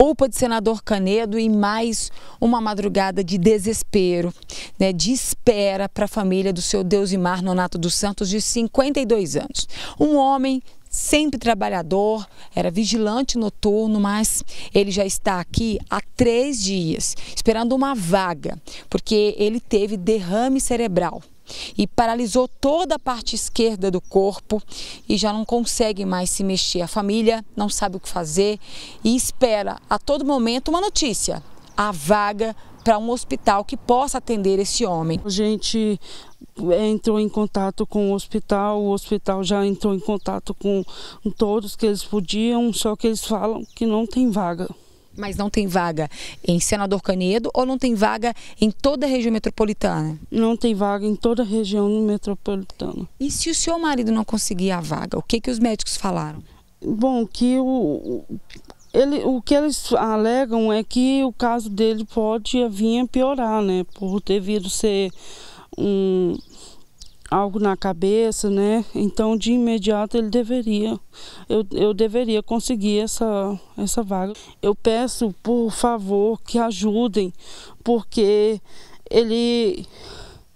UPA de Senador Canedo e mais uma madrugada de desespero, né, de espera para a família do seu Deus e Mar Nonato dos Santos, de 52 anos. Um homem sempre trabalhador, era vigilante noturno, mas ele já está aqui há três dias, esperando uma vaga, porque ele teve derrame cerebral e paralisou toda a parte esquerda do corpo e já não consegue mais se mexer. A família não sabe o que fazer e espera a todo momento uma notícia: a vaga para um hospital que possa atender esse homem. A gente eh, entrou em contato com o hospital, o hospital já entrou em contato com todos que eles podiam, só que eles falam que não tem vaga. Mas não tem vaga em Senador Canedo ou não tem vaga em toda a região metropolitana? Não tem vaga em toda a região metropolitana. E se o seu marido não conseguir a vaga, o que, que os médicos falaram? Bom, que o, ele, o que eles alegam é que o caso dele pode vir a piorar, né? Por devido ser um algo na cabeça, né? Então, de imediato ele deveria, eu, eu deveria conseguir essa, essa vaga. Eu peço, por favor, que ajudem, porque ele,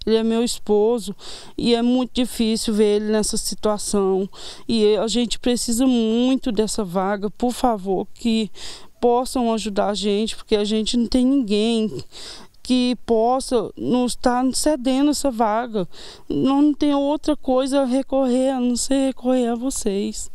ele é meu esposo e é muito difícil ver ele nessa situação. E a gente precisa muito dessa vaga, por favor, que possam ajudar a gente, porque a gente não tem ninguém que possa nos estar tá cedendo essa vaga. Não tem outra coisa a recorrer a não ser recorrer a vocês.